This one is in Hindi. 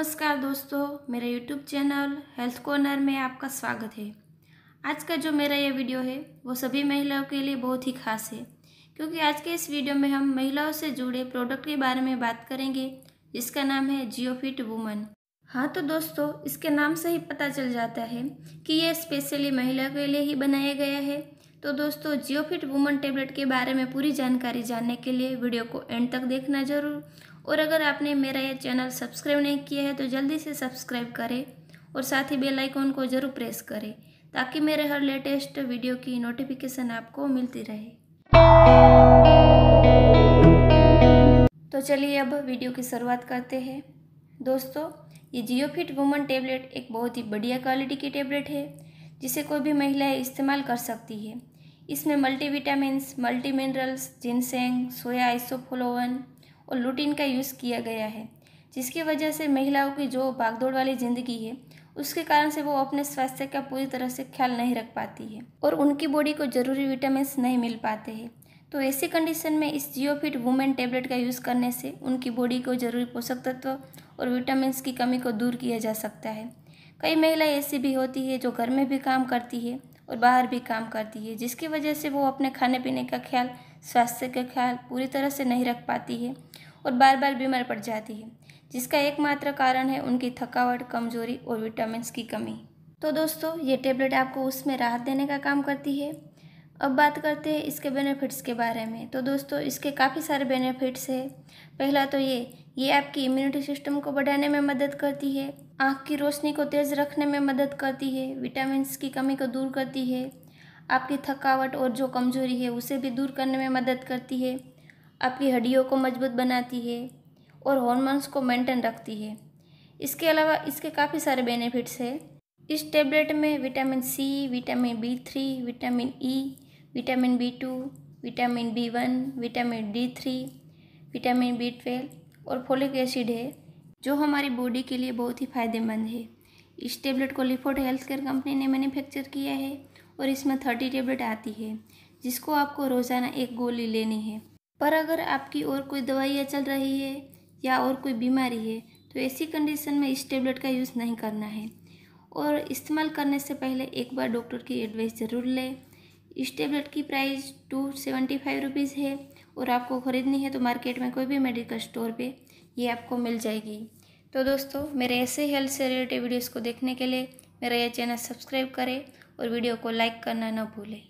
नमस्कार दोस्तों मेरा यूट्यूब चैनल हेल्थ कॉर्नर में आपका स्वागत है आज का जो मेरा ये वीडियो है वो सभी महिलाओं के लिए बहुत ही खास है क्योंकि आज के इस वीडियो में हम महिलाओं से जुड़े प्रोडक्ट के बारे में बात करेंगे जिसका नाम है जियोफिट वुमन हाँ तो दोस्तों इसके नाम से ही पता चल जाता है कि ये स्पेशली महिलाओं के लिए ही बनाया गया है तो दोस्तों जियोफिट वुमन टेबलेट के बारे में पूरी जानकारी जानने के लिए वीडियो को एंड तक देखना जरूर और अगर आपने मेरा यह चैनल सब्सक्राइब नहीं किया है तो जल्दी से सब्सक्राइब करें और साथ ही बेल को ज़रूर प्रेस करें ताकि मेरे हर लेटेस्ट वीडियो की नोटिफिकेशन आपको मिलती रहे तो चलिए अब वीडियो की शुरुआत करते हैं दोस्तों ये जियोफिट वुमन टेबलेट एक बहुत ही बढ़िया क्वालिटी की टेबलेट है जिसे कोई भी महिलाएं इस्तेमाल कर सकती है इसमें multi vitamins multi minerals ginseng soya isoflavone और लुटीन का यूज़ किया गया है जिसकी वजह से महिलाओं की जो भागदौड़ वाली ज़िंदगी है उसके कारण से वो अपने स्वास्थ्य का पूरी तरह से ख्याल नहीं रख पाती है और उनकी बॉडी को ज़रूरी विटामिन नहीं मिल पाते हैं तो ऐसी कंडीशन में इस जियोफिट वुमेन टेबलेट का यूज़ करने से उनकी बॉडी को ज़रूरी पोषक तत्व और विटामिन की कमी को दूर किया जा सकता है कई महिलाएं ऐसी भी होती है जो घर में भी काम करती है और बाहर भी काम करती है जिसकी वजह से वो अपने खाने पीने का ख्याल स्वास्थ्य का ख्याल पूरी तरह से नहीं रख पाती है और बार बार बीमार पड़ जाती है जिसका एकमात्र कारण है उनकी थकावट कमजोरी और विटामिन की कमी तो दोस्तों ये टेबलेट आपको उसमें राहत देने का काम करती है अब बात करते हैं इसके बेनिफिट्स के बारे में तो दोस्तों इसके काफ़ी सारे बेनिफिट्स है पहला तो ये ये आपकी इम्यूनिटी सिस्टम को बढ़ाने में मदद करती है आँख की रोशनी को तेज़ रखने में मदद करती है विटामिन की कमी को दूर करती है आपकी थकावट और जो कमज़ोरी है उसे भी दूर करने में मदद करती है आपकी हड्डियों को मजबूत बनाती है और हॉर्मोन्स को मेंटेन रखती है इसके अलावा इसके काफ़ी सारे बेनिफिट्स है इस टेबलेट में vitamin C vitamin B three vitamin E vitamin B two vitamin B one vitamin D three vitamin B twelve और फोलिक एसिड है जो हमारी बॉडी के लिए बहुत ही फायदेमंद है इस टेबलेट को लिफोर्ड हेल्थ केयर कंपनी ने मैन्युफैक्चर किया है और इसमें थर्टी टेबलेट आती है जिसको आपको रोज़ाना एक गोली लेनी है पर अगर आपकी और कोई दवाइयाँ चल रही है या और कोई बीमारी है तो ऐसी कंडीशन में इस टेबलेट का यूज़ नहीं करना है और इस्तेमाल करने से पहले एक बार डॉक्टर की एडवाइस ज़रूर लें इस टेबलेट की price two seventy five rupees है और आपको ख़रीदनी है तो मार्केट में कोई भी मेडिकल स्टोर पे ये आपको मिल जाएगी तो दोस्तों मेरे ऐसे हेल्थ से रिलेटेड वीडियोस को देखने के लिए मेरा यह चैनल सब्सक्राइब करें और वीडियो को लाइक करना ना भूलें